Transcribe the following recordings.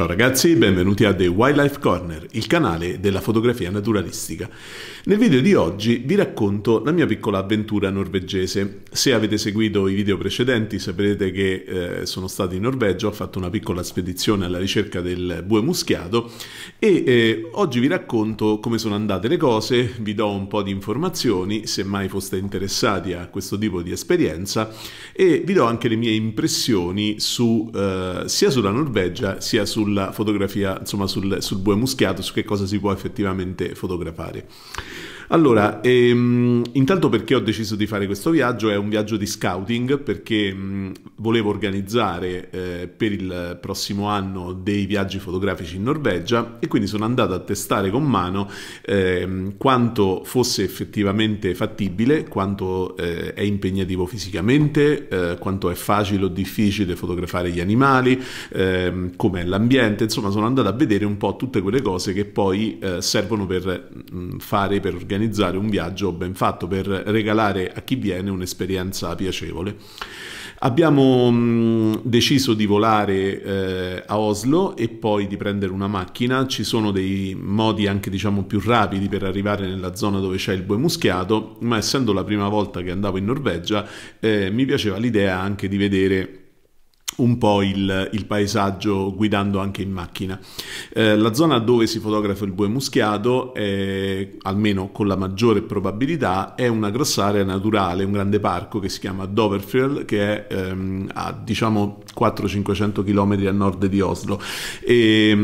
Ciao ragazzi, benvenuti a The Wildlife Corner, il canale della fotografia naturalistica. Nel video di oggi vi racconto la mia piccola avventura norvegese. Se avete seguito i video precedenti saprete che eh, sono stato in Norvegia, ho fatto una piccola spedizione alla ricerca del bue muschiato e eh, oggi vi racconto come sono andate le cose, vi do un po' di informazioni se mai foste interessati a questo tipo di esperienza e vi do anche le mie impressioni su, eh, sia sulla Norvegia sia sulla sulla fotografia, insomma sul, sul bue muschiato, su che cosa si può effettivamente fotografare. Allora, ehm, intanto perché ho deciso di fare questo viaggio? È un viaggio di scouting perché mh, mm, volevo organizzare eh, per il prossimo anno dei viaggi fotografici in Norvegia e quindi sono andato a testare con mano ehm, quanto fosse effettivamente fattibile, quanto eh, è impegnativo fisicamente, eh, quanto è facile o difficile fotografare gli animali, ehm, com'è l'ambiente, insomma sono andato a vedere un po' tutte quelle cose che poi eh, servono per mh, mm, fare, per organizzare organizzare un viaggio ben fatto per regalare a chi viene un'esperienza piacevole. Abbiamo mm, deciso di volare eh, a Oslo e poi di prendere una macchina, ci sono dei modi anche diciamo più rapidi per arrivare nella zona dove c'è il bue ma essendo la prima volta che andavo in Norvegia eh, mi piaceva l'idea anche di vedere un po' il, il, paesaggio guidando anche in macchina. Eh, la zona dove si fotografa il bue muschiato, è, eh, almeno con la maggiore probabilità, è una grossa area naturale, un grande parco che si chiama Doverfield, che è ehm, a diciamo 400-500 km a nord di Oslo. E, ehm,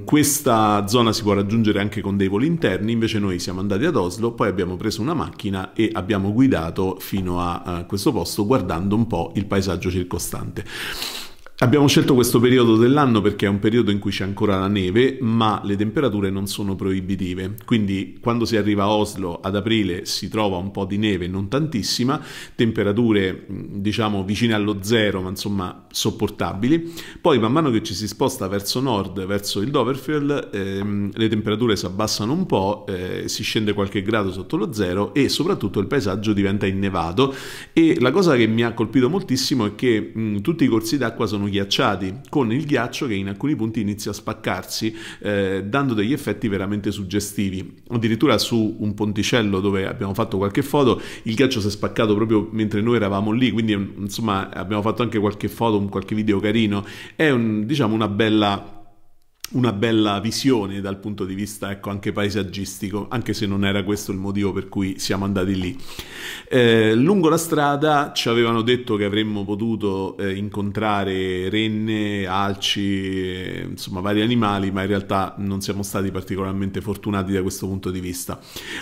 mh, questa zona si può raggiungere anche con dei voli interni, invece noi siamo andati ad Oslo, poi abbiamo preso una macchina e abbiamo guidato fino a, a questo posto guardando un po' il paesaggio circostante. Abbiamo scelto questo periodo dell'anno perché è un periodo in cui c'è ancora la neve, ma le temperature non sono proibitive. Quindi quando si arriva a Oslo ad aprile si trova un po' di neve, non tantissima, temperature diciamo vicine allo zero, ma insomma sopportabili. Poi man mano che ci si sposta verso nord, verso il Doverfield, ehm, le temperature si abbassano un po', eh, si scende qualche grado sotto lo zero e soprattutto il paesaggio diventa innevato. E la cosa che mi ha colpito moltissimo è che mh, tutti i corsi d'acqua sono ghiacciati, con il ghiaccio che in alcuni punti inizia a spaccarsi, eh, dando degli effetti veramente suggestivi. Addirittura su un ponticello dove abbiamo fatto qualche foto, il ghiaccio si è spaccato proprio mentre noi eravamo lì, quindi insomma abbiamo fatto anche qualche foto, qualche video carino. È un, diciamo una bella una bella visione dal punto di vista ecco, anche paesaggistico, anche se non era questo il motivo per cui siamo andati lì. Eh, lungo la strada ci avevano detto che avremmo potuto eh, incontrare renne, alci, eh, insomma vari animali, ma in realtà non siamo stati particolarmente fortunati da questo punto di vista.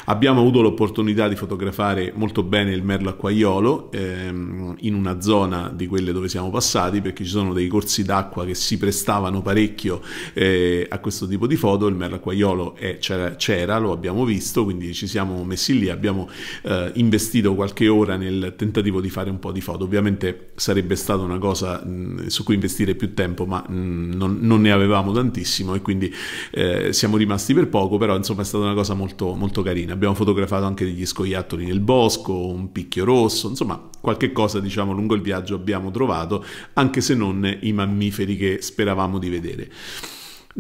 Abbiamo avuto l'opportunità di fotografare molto bene il merlo acquaiolo ehm, in una zona di quelle dove siamo passati, perché ci sono dei corsi d'acqua che si prestavano parecchio eh, a questo tipo di foto. Il Merlaquaiolo c'era, c'era, lo abbiamo visto, quindi ci siamo messi lì, abbiamo eh, investito qualche ora nel tentativo di fare un po' di foto. Ovviamente sarebbe stata una cosa mh, mm, su cui investire più tempo, ma mh, mm, non, non, ne avevamo tantissimo e quindi eh, siamo rimasti per poco, però insomma è stata una cosa molto, molto carina. Abbiamo fotografato anche degli scoiattoli nel bosco, un picchio rosso, insomma qualche cosa diciamo lungo il viaggio abbiamo trovato, anche se non i mammiferi che speravamo di vedere.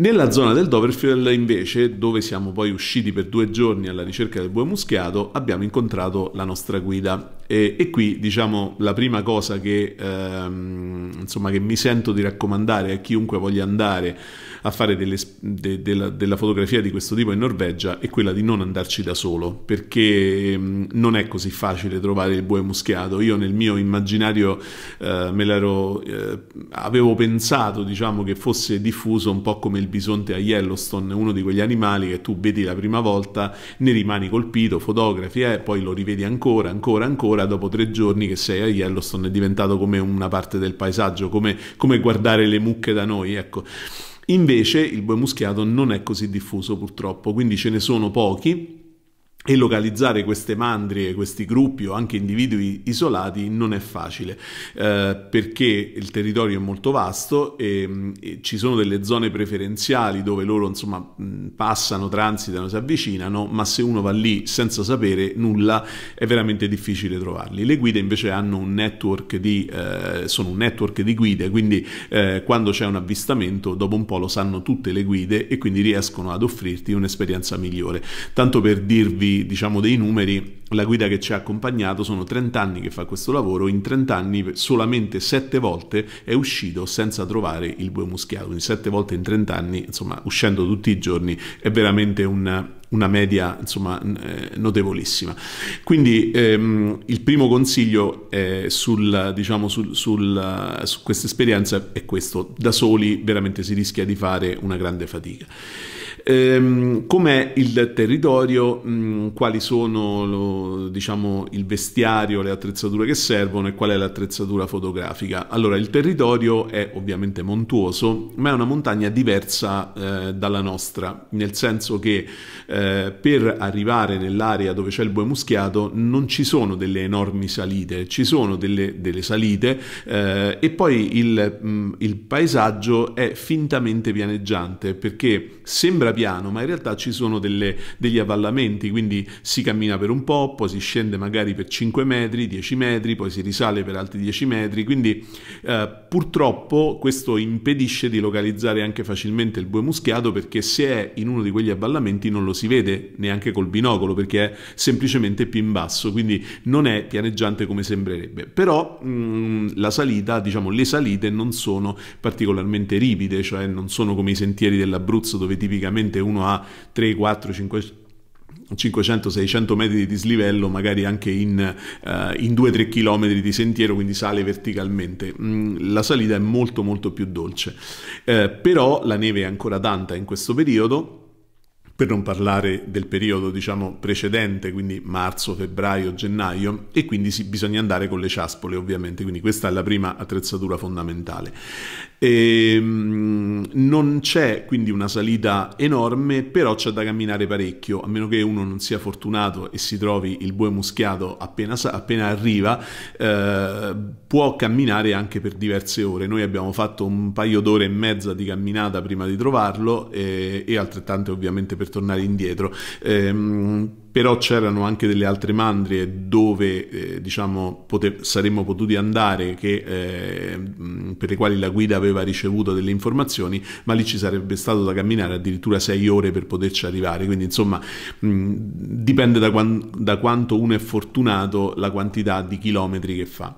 Nella zona del Doverfield, invece, dove siamo poi usciti per due giorni alla ricerca del bue muschiato, abbiamo incontrato la nostra guida, e, e, qui diciamo la prima cosa che, ehm, insomma, che mi sento di raccomandare a chiunque voglia andare a fare delle, de, de la, della fotografia di questo tipo in Norvegia è quella di non andarci da solo perché ehm, non è così facile trovare il bue muschiato. Io nel mio immaginario eh, me l'ero, eh, avevo pensato diciamo, che fosse diffuso un po' come il bisonte a Yellowstone, uno di quegli animali che tu vedi la prima volta, ne rimani colpito, fotografi e eh, poi lo rivedi ancora, ancora, ancora ancora dopo tre giorni che sei a Yellowstone è diventato come una parte del paesaggio, come, come guardare le mucche da noi, ecco. Invece il bue muschiato non è così diffuso purtroppo, quindi ce ne sono pochi, e localizzare queste mandrie, questi gruppi o anche individui isolati non è facile eh, perché il territorio è molto vasto e, mm, e, ci sono delle zone preferenziali dove loro insomma mm, passano, transitano, si avvicinano, ma se uno va lì senza sapere nulla è veramente difficile trovarli. Le guide invece hanno un network di, eh, sono un network di guide, quindi eh, quando c'è un avvistamento dopo un po' lo sanno tutte le guide e quindi riescono ad offrirti un'esperienza migliore. Tanto per dirvi diciamo, dei numeri, la guida che ci ha accompagnato sono 30 anni che fa questo lavoro, in 30 anni solamente 7 volte è uscito senza trovare il bue muschiato, quindi 7 volte in 30 anni, insomma uscendo tutti i giorni è veramente un, una media insomma, eh, notevolissima. Quindi ehm, il primo consiglio sul, diciamo, sul, sul, su questa esperienza è questo, da soli veramente si rischia di fare una grande fatica. Ehm, com'è il territorio, mh, mm, quali sono lo, diciamo, il vestiario, le attrezzature che servono e qual è l'attrezzatura fotografica. Allora, il territorio è ovviamente montuoso, ma è una montagna diversa eh, dalla nostra, nel senso che eh, per arrivare nell'area dove c'è il bue muschiato non ci sono delle enormi salite, ci sono delle, delle salite eh, e poi il, mh, mm, il paesaggio è fintamente pianeggiante perché sembra piano, ma in realtà ci sono delle, degli avvallamenti, quindi si cammina per un po', poi si scende magari per 5 metri, 10 metri, poi si risale per altri 10 metri, quindi eh, purtroppo questo impedisce di localizzare anche facilmente il bue muschiato perché se è in uno di quegli avvallamenti non lo si vede neanche col binocolo perché è semplicemente più in basso, quindi non è pianeggiante come sembrerebbe. Però mh, mm, la salita, diciamo le salite non sono particolarmente ripide, cioè non sono come i sentieri dell'Abruzzo dove tipicamente difficilmente uno ha 3, 4, 5, 500-600 metri di dislivello, magari anche in, uh, in 2-3 km di sentiero, quindi sale verticalmente. Mm, la salita è molto molto più dolce, eh, però la neve è ancora tanta in questo periodo per non parlare del periodo diciamo, precedente, quindi marzo, febbraio, gennaio, e quindi sì, bisogna andare con le ciaspole ovviamente, quindi questa è la prima attrezzatura fondamentale. E, ehm, non c'è quindi una salita enorme, però c'è da camminare parecchio, a meno che uno non sia fortunato e si trovi il bue muschiato appena, appena arriva, eh, può camminare anche per diverse ore. Noi abbiamo fatto un paio d'ore e mezza di camminata prima di trovarlo e, eh, e altrettante ovviamente per per tornare indietro. Ehm, però c'erano anche delle altre mandrie dove eh, diciamo, pote- saremmo potuti andare che, eh, per le quali la guida aveva ricevuto delle informazioni, ma lì ci sarebbe stato da camminare addirittura sei ore per poterci arrivare. Quindi insomma mh, dipende da, quan- da quanto uno è fortunato la quantità di chilometri che fa.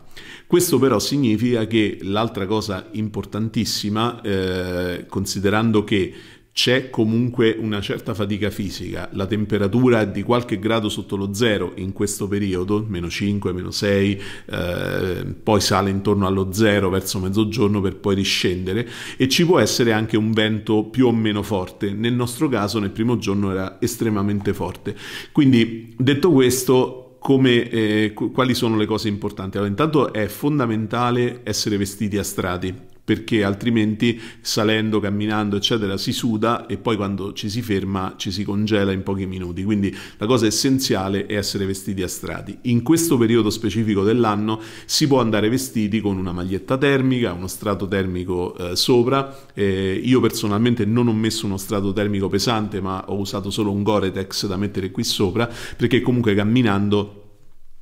Questo però significa che l'altra cosa importantissima, eh, considerando che c'è comunque una certa fatica fisica, la temperatura è di qualche grado sotto lo zero in questo periodo, meno 5, meno 6, eh, poi sale intorno allo zero verso mezzogiorno per poi riscendere e ci può essere anche un vento più o meno forte, nel nostro caso nel primo giorno era estremamente forte. Quindi detto questo come, eh, quali sono le cose importanti? Allora, intanto è fondamentale essere vestiti a strati perché altrimenti salendo, camminando, eccetera, si suda e poi quando ci si ferma ci si congela in pochi minuti. Quindi la cosa essenziale è essere vestiti a strati. In questo periodo specifico dell'anno si può andare vestiti con una maglietta termica, uno strato termico eh, sopra. Eh, io personalmente non ho messo uno strato termico pesante, ma ho usato solo un Gore-Tex da mettere qui sopra perché comunque camminando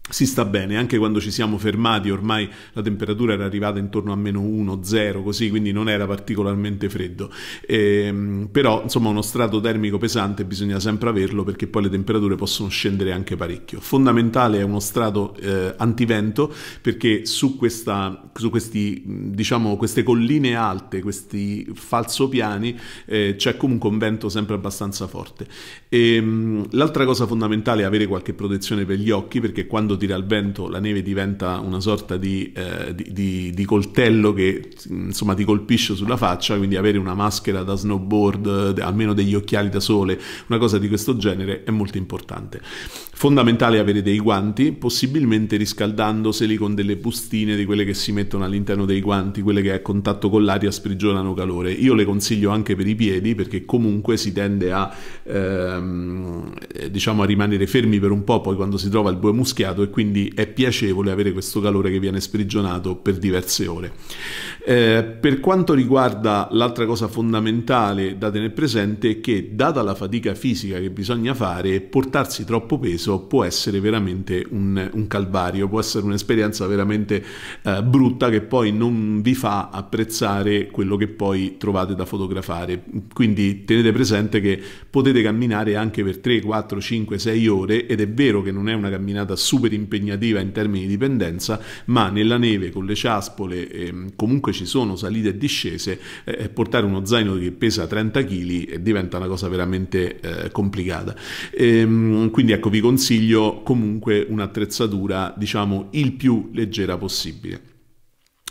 si sta bene, anche quando ci siamo fermati ormai la temperatura era arrivata intorno a meno 1, 0, così, quindi non era particolarmente freddo. Ehm, però insomma uno strato termico pesante bisogna sempre averlo perché poi le temperature possono scendere anche parecchio. Fondamentale è uno strato eh, antivento perché su, questa, su questi, diciamo, queste colline alte, questi falsopiani, eh, c'è comunque un vento sempre abbastanza forte. Ehm, l'altra cosa fondamentale è avere qualche protezione per gli occhi perché quando tira al vento la neve diventa una sorta di, eh, di, di, di coltello che insomma, ti colpisce sulla faccia, quindi avere una maschera da snowboard, almeno degli occhiali da sole, una cosa di questo genere è molto importante. Fondamentale avere dei guanti, possibilmente riscaldandoseli con delle bustine di quelle che si mettono all'interno dei guanti, quelle che a contatto con l'aria sprigionano calore. Io le consiglio anche per i piedi perché comunque si tende a, ehm, eh, diciamo a rimanere fermi per un po' poi quando si trova il bue muschiato e quindi è piacevole avere questo calore che viene sprigionato per diverse ore. Eh, per quanto riguarda l'altra cosa fondamentale da tenere presente è che data la fatica fisica che bisogna fare, portarsi troppo peso senso può essere veramente un, un calvario, può essere un'esperienza veramente eh, brutta che poi non vi fa apprezzare quello che poi trovate da fotografare. Quindi tenete presente che potete camminare anche per 3, 4, 5, 6 ore ed è vero che non è una camminata super impegnativa in termini di pendenza, ma nella neve con le ciaspole eh, comunque ci sono salite e discese, eh, eh portare uno zaino che pesa 30 kg eh, diventa una cosa veramente eh, complicata. Ehm, quindi ecco, vi consiglio consiglio comunque un'attrezzatura, diciamo, il più leggera possibile.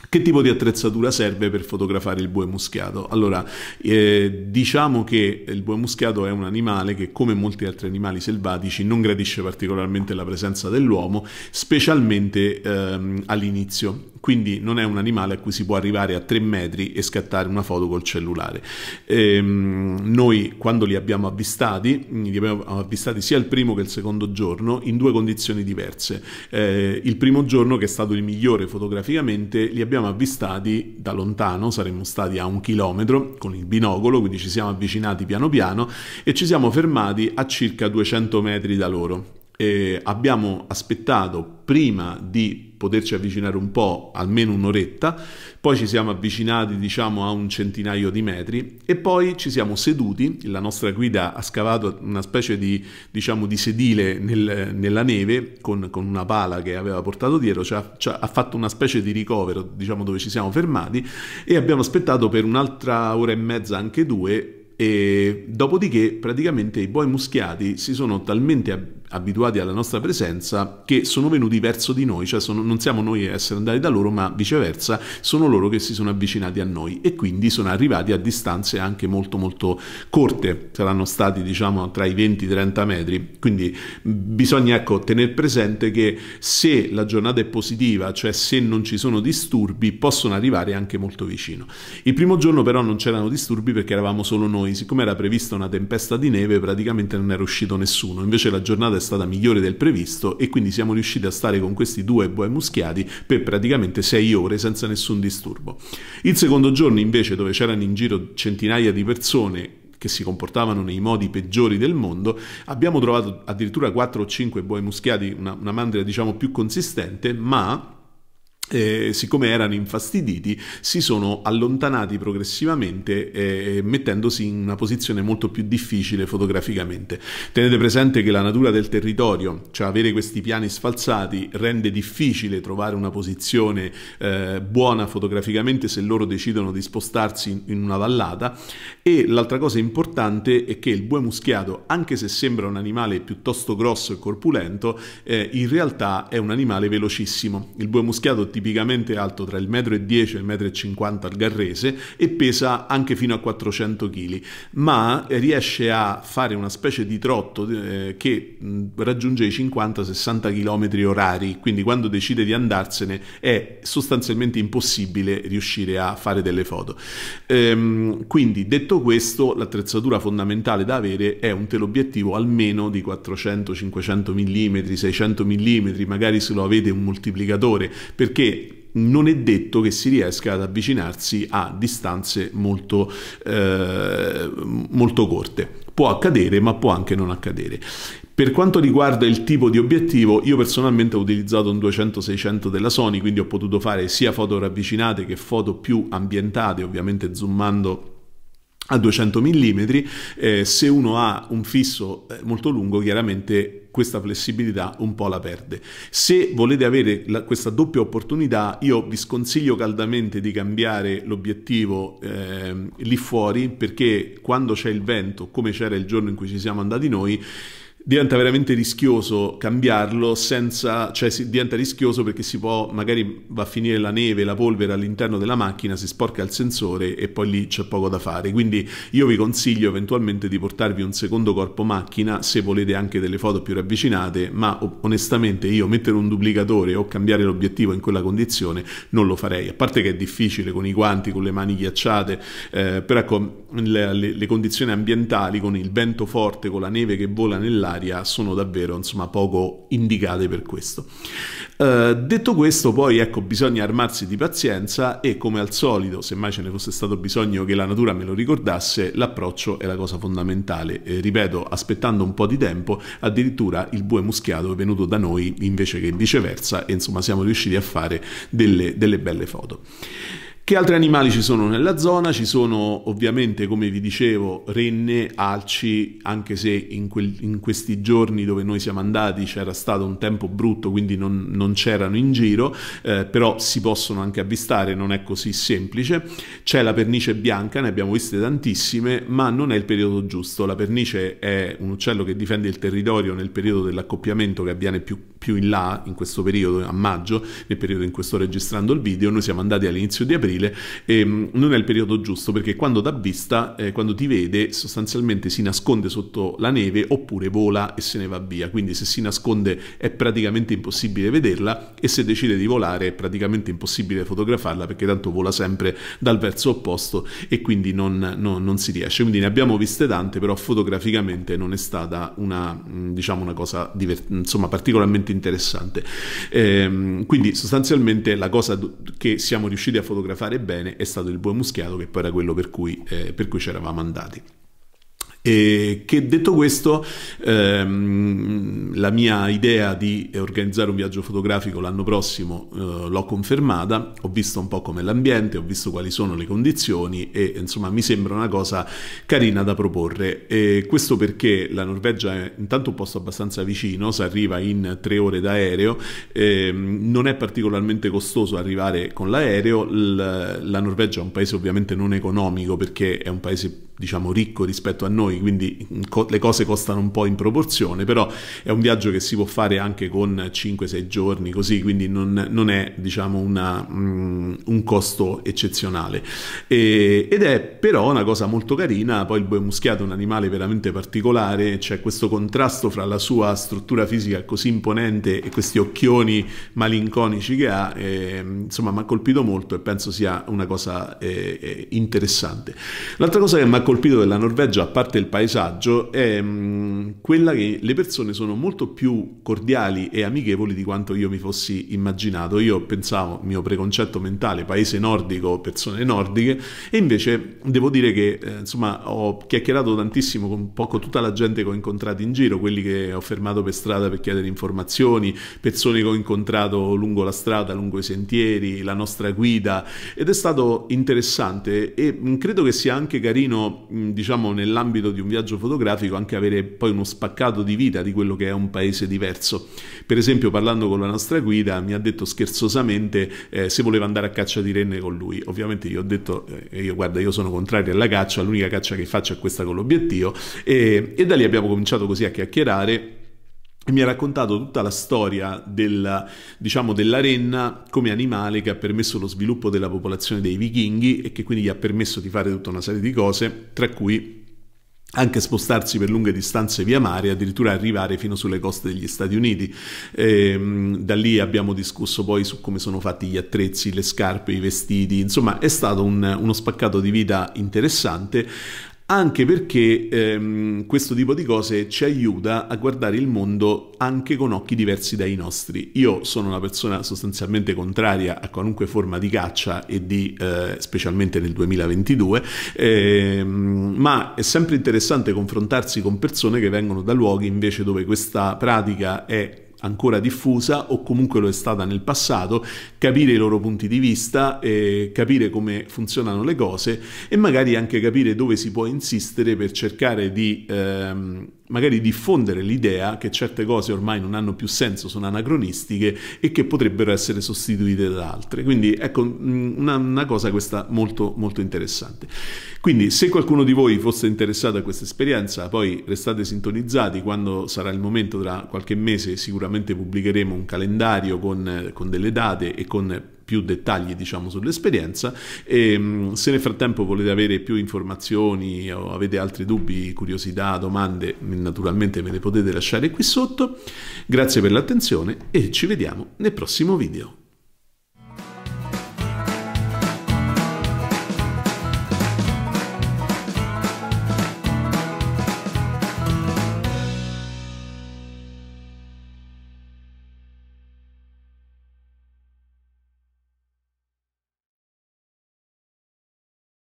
Che tipo di attrezzatura serve per fotografare il bue muschiato? Allora, eh, diciamo che il bue muschiato è un animale che, come molti altri animali selvatici, non gradisce particolarmente la presenza dell'uomo, specialmente ehm, all'inizio. Quindi non è un animale a cui si può arrivare a 3 metri e scattare una foto col cellulare. Ehm, noi, quando li abbiamo avvistati, li abbiamo avvistati sia il primo che il secondo giorno, in due condizioni diverse. Eh, il primo giorno, che è stato il migliore fotograficamente, li abbiamo abbiamo avvistati da lontano, saremmo stati a un chilometro con il binocolo, quindi ci siamo avvicinati piano piano e ci siamo fermati a circa 200 metri da loro. E abbiamo aspettato prima di poterci avvicinare un po', almeno un'oretta, poi ci siamo avvicinati diciamo a un centinaio di metri e poi ci siamo seduti, la nostra guida ha scavato una specie di, diciamo, di sedile nel, nella neve con, con, una pala che aveva portato dietro, cioè, cioè, ha fatto una specie di ricovero diciamo, dove ci siamo fermati e abbiamo aspettato per un'altra ora e mezza, anche due, e dopodiché praticamente i poi muschiati si sono talmente abituati alla nostra presenza che sono venuti verso di noi, cioè sono, non siamo noi a essere andati da loro, ma viceversa sono loro che si sono avvicinati a noi e quindi sono arrivati a distanze anche molto molto corte, saranno stati diciamo tra i 20-30 e i metri, quindi mm, bisogna ecco tenere presente che se la giornata è positiva, cioè se non ci sono disturbi, possono arrivare anche molto vicino. Il primo giorno però non c'erano disturbi perché eravamo solo noi, siccome era prevista una tempesta di neve praticamente non era uscito nessuno, invece la giornata è stata migliore del previsto e quindi siamo riusciti a stare con questi due bue muschiati per praticamente 6 ore senza nessun disturbo. Il secondo giorno invece dove c'erano in giro centinaia di persone che si comportavano nei modi peggiori del mondo, abbiamo trovato addirittura 4 o 5 boi muschiati, una, una mandria diciamo più consistente, ma eh, siccome erano infastiditi, si sono allontanati progressivamente eh, mettendosi in una posizione molto più difficile fotograficamente. Tenete presente che la natura del territorio, cioè avere questi piani sfalsati, rende difficile trovare una posizione eh, buona fotograficamente se loro decidono di spostarsi in, in una vallata e l'altra cosa importante è che il bue muschiato, anche se sembra un animale piuttosto grosso e corpulento, eh, in realtà è un animale velocissimo. Il bue muschiato tipicamente alto tra il 1,10 m e il 1,50 m al garrese e pesa anche fino a 400 kg, ma riesce a fare una specie di trotto eh, che raggiunge i 50-60 km orari, quindi quando decide di andarsene è sostanzialmente impossibile riuscire a fare delle foto. Ehm, quindi detto questo, l'attrezzatura fondamentale da avere è un teleobiettivo almeno di 400-500 mm, 600 mm, magari se lo avete un moltiplicatore, perché non è detto che si riesca ad avvicinarsi a distanze molto, eh, molto corte. Può accadere, ma può anche non accadere. Per quanto riguarda il tipo di obiettivo, io personalmente ho utilizzato un 200-600 della Sony, quindi ho potuto fare sia foto ravvicinate che foto più ambientate, ovviamente zoomando a 200 mm. Eh, se uno ha un fisso eh, molto lungo, chiaramente questa flessibilità un po' la perde. Se volete avere la, questa doppia opportunità, io vi sconsiglio caldamente di cambiare l'obiettivo eh, lì fuori perché quando c'è il vento, come c'era il giorno in cui ci siamo andati noi, diventa veramente rischioso cambiarlo senza, cioè si, diventa rischioso perché si può, magari va a finire la neve, la polvere all'interno della macchina, si sporca il sensore e poi lì c'è poco da fare. Quindi io vi consiglio eventualmente di portarvi un secondo corpo macchina se volete anche delle foto più ravvicinate, ma onestamente io mettere un duplicatore o cambiare l'obiettivo in quella condizione non lo farei, a parte che è difficile con i guanti, con le mani ghiacciate, eh, però ecco le, le, le condizioni ambientali, con il vento forte, con la neve che vola nell'aria, finanziaria sono davvero insomma, poco indicate per questo. Eh, detto questo poi ecco bisogna armarsi di pazienza e come al solito se mai ce ne fosse stato bisogno che la natura me lo ricordasse l'approccio è la cosa fondamentale. Eh, ripeto aspettando un po' di tempo addirittura il bue muschiato è venuto da noi invece che viceversa e insomma siamo riusciti a fare delle, delle belle foto. Che altri animali ci sono nella zona? Ci sono ovviamente, come vi dicevo, renne, alci, anche se in, in questi giorni dove noi siamo andati c'era stato un tempo brutto, quindi non, non c'erano in giro, eh, però si possono anche avvistare, non è così semplice. C'è la pernice bianca, ne abbiamo viste tantissime, ma non è il periodo giusto. La pernice è un uccello che difende il territorio nel periodo dell'accoppiamento che avviene più più in là, in questo periodo, a maggio, nel periodo in cui sto registrando il video, noi siamo andati all'inizio di aprile e mm, non è il periodo giusto perché quando dà vista, eh, quando ti vede, sostanzialmente si nasconde sotto la neve oppure vola e se ne va via. Quindi se si nasconde è praticamente impossibile vederla e se decide di volare è praticamente impossibile fotografarla perché tanto vola sempre dal verso opposto e quindi non, non, non si riesce. Quindi ne abbiamo viste tante, però fotograficamente non è stata una, mm, diciamo, una cosa insomma, particolarmente interessante interessante. Ehm, quindi sostanzialmente la cosa che siamo riusciti a fotografare bene è stato il buon muschiato, che poi era quello per cui, eh, per cui ci eravamo andati. E che detto questo, ehm, la mia idea di organizzare un viaggio fotografico l'anno prossimo eh, l'ho confermata, ho visto un po' com'è l'ambiente, ho visto quali sono le condizioni e insomma mi sembra una cosa carina da proporre. E questo perché la Norvegia è intanto un posto abbastanza vicino, si arriva in tre ore d'aereo, ehm, non è particolarmente costoso arrivare con l'aereo, la Norvegia è un paese ovviamente non economico perché è un paese diciamo ricco rispetto a noi, quindi le cose costano un po' in proporzione, però è un viaggio che si può fare anche con 5-6 giorni così, quindi non, non è diciamo una, um, un costo eccezionale. E, ed è però una cosa molto carina, poi il bue muschiato è un animale veramente particolare, c'è questo contrasto fra la sua struttura fisica così imponente e questi occhioni malinconici che ha, eh, insomma mi ha colpito molto e penso sia una cosa eh, eh interessante. L'altra cosa che mi ha colpito della Norvegia, a parte il paesaggio, è mm, quella che le persone sono molto più cordiali e amichevoli di quanto io mi fossi immaginato. Io pensavo, mio preconcetto mentale, paese nordico, persone nordiche, e invece devo dire che eh, insomma ho chiacchierato tantissimo con poco tutta la gente che ho incontrato in giro, quelli che ho fermato per strada per chiedere informazioni, persone che ho incontrato lungo la strada, lungo i sentieri, la nostra guida, ed è stato interessante e mm, credo che sia anche carino diciamo, nell'ambito di un viaggio fotografico anche avere poi uno spaccato di vita di quello che è un paese diverso. Per esempio, parlando con la nostra guida, mi ha detto scherzosamente eh, se voleva andare a caccia di renne con lui. Ovviamente gli ho detto, eh, io, guarda, io sono contrario alla caccia, l'unica caccia che faccio è questa con l'obiettivo e, e da lì abbiamo cominciato così a chiacchierare mi ha raccontato tutta la storia del, diciamo, dell'arenna come animale che ha permesso lo sviluppo della popolazione dei vichinghi e che quindi gli ha permesso di fare tutta una serie di cose, tra cui anche spostarsi per lunghe distanze via mare, addirittura arrivare fino sulle coste degli Stati Uniti. E, ehm, da lì abbiamo discusso poi su come sono fatti gli attrezzi, le scarpe, i vestiti, insomma è stato un, uno spaccato di vita interessante anche perché ehm, questo tipo di cose ci aiuta a guardare il mondo anche con occhi diversi dai nostri. Io sono una persona sostanzialmente contraria a qualunque forma di caccia e di, eh, specialmente nel 2022, ehm, ma è sempre interessante confrontarsi con persone che vengono da luoghi invece dove questa pratica è ancora diffusa o comunque lo è stata nel passato, capire i loro punti di vista, eh, capire come funzionano le cose e magari anche capire dove si può insistere per cercare di ehm, magari diffondere l'idea che certe cose ormai non hanno più senso, sono anacronistiche e che potrebbero essere sostituite da altre. Quindi ecco mm, una, una cosa questa molto, molto interessante. Quindi se qualcuno di voi fosse interessato a questa esperienza, poi restate sintonizzati quando sarà il momento, tra qualche mese sicuramente pubblicheremo un calendario con, eh, con delle date e con più dettagli diciamo, sull'esperienza. E, ehm, se nel frattempo volete avere più informazioni o avete altri dubbi, curiosità, domande, naturalmente me le potete lasciare qui sotto. Grazie per l'attenzione e ci vediamo nel prossimo video.